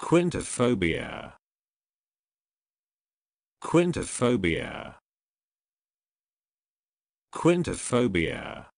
Quintophobia. Quintophobia. Quintophobia.